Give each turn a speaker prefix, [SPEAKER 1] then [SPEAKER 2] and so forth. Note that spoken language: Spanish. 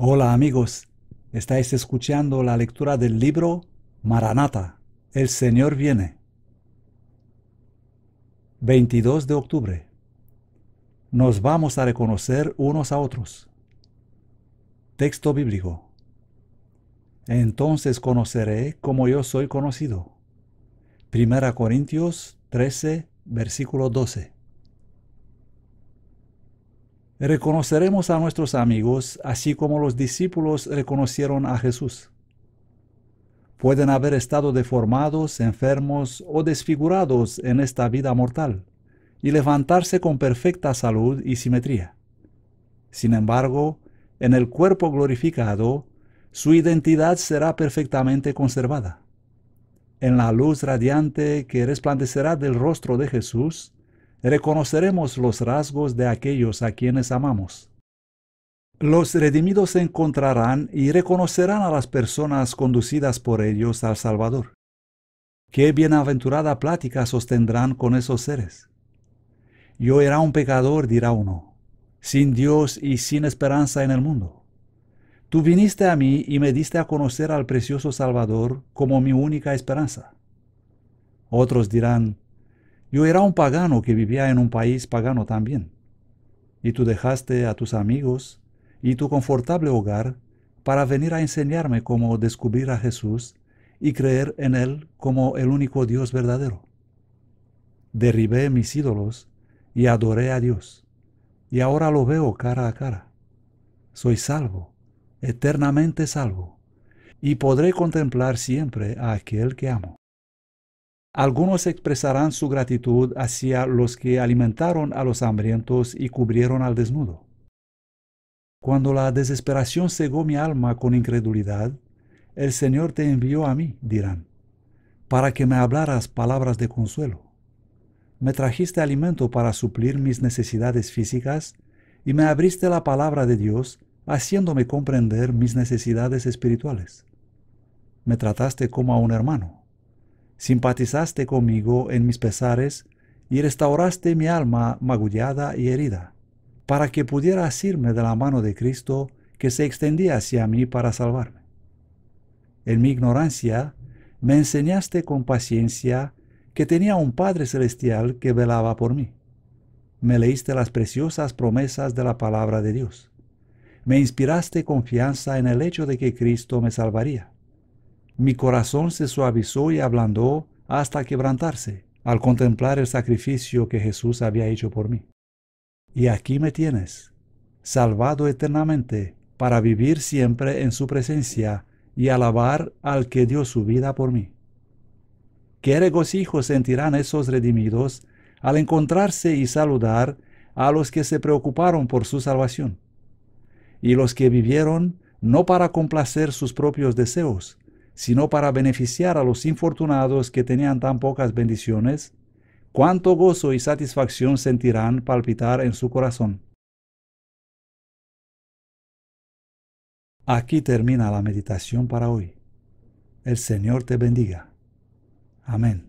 [SPEAKER 1] Hola amigos, estáis escuchando la lectura del libro Maranata, El Señor viene. 22 de octubre. Nos vamos a reconocer unos a otros. Texto bíblico. Entonces conoceré como yo soy conocido. 1 Corintios 13, versículo 12 reconoceremos a nuestros amigos así como los discípulos reconocieron a Jesús. Pueden haber estado deformados, enfermos o desfigurados en esta vida mortal y levantarse con perfecta salud y simetría. Sin embargo, en el cuerpo glorificado, su identidad será perfectamente conservada. En la luz radiante que resplandecerá del rostro de Jesús, reconoceremos los rasgos de aquellos a quienes amamos. Los redimidos encontrarán y reconocerán a las personas conducidas por ellos al Salvador. Qué bienaventurada plática sostendrán con esos seres. Yo era un pecador, dirá uno, sin Dios y sin esperanza en el mundo. Tú viniste a mí y me diste a conocer al precioso Salvador como mi única esperanza. Otros dirán, yo era un pagano que vivía en un país pagano también. Y tú dejaste a tus amigos y tu confortable hogar para venir a enseñarme cómo descubrir a Jesús y creer en Él como el único Dios verdadero. Derribé mis ídolos y adoré a Dios. Y ahora lo veo cara a cara. Soy salvo, eternamente salvo, y podré contemplar siempre a aquel que amo. Algunos expresarán su gratitud hacia los que alimentaron a los hambrientos y cubrieron al desnudo. Cuando la desesperación cegó mi alma con incredulidad, el Señor te envió a mí, dirán, para que me hablaras palabras de consuelo. Me trajiste alimento para suplir mis necesidades físicas y me abriste la palabra de Dios haciéndome comprender mis necesidades espirituales. Me trataste como a un hermano simpatizaste conmigo en mis pesares y restauraste mi alma magullada y herida, para que pudiera asirme de la mano de Cristo que se extendía hacia mí para salvarme. En mi ignorancia, me enseñaste con paciencia que tenía un Padre Celestial que velaba por mí. Me leíste las preciosas promesas de la palabra de Dios. Me inspiraste confianza en el hecho de que Cristo me salvaría mi corazón se suavizó y ablandó hasta quebrantarse al contemplar el sacrificio que Jesús había hecho por mí. Y aquí me tienes, salvado eternamente, para vivir siempre en su presencia y alabar al que dio su vida por mí. ¿Qué regocijo sentirán esos redimidos al encontrarse y saludar a los que se preocuparon por su salvación? Y los que vivieron no para complacer sus propios deseos, sino para beneficiar a los infortunados que tenían tan pocas bendiciones, cuánto gozo y satisfacción sentirán palpitar en su corazón. Aquí termina la meditación para hoy. El Señor te bendiga. Amén.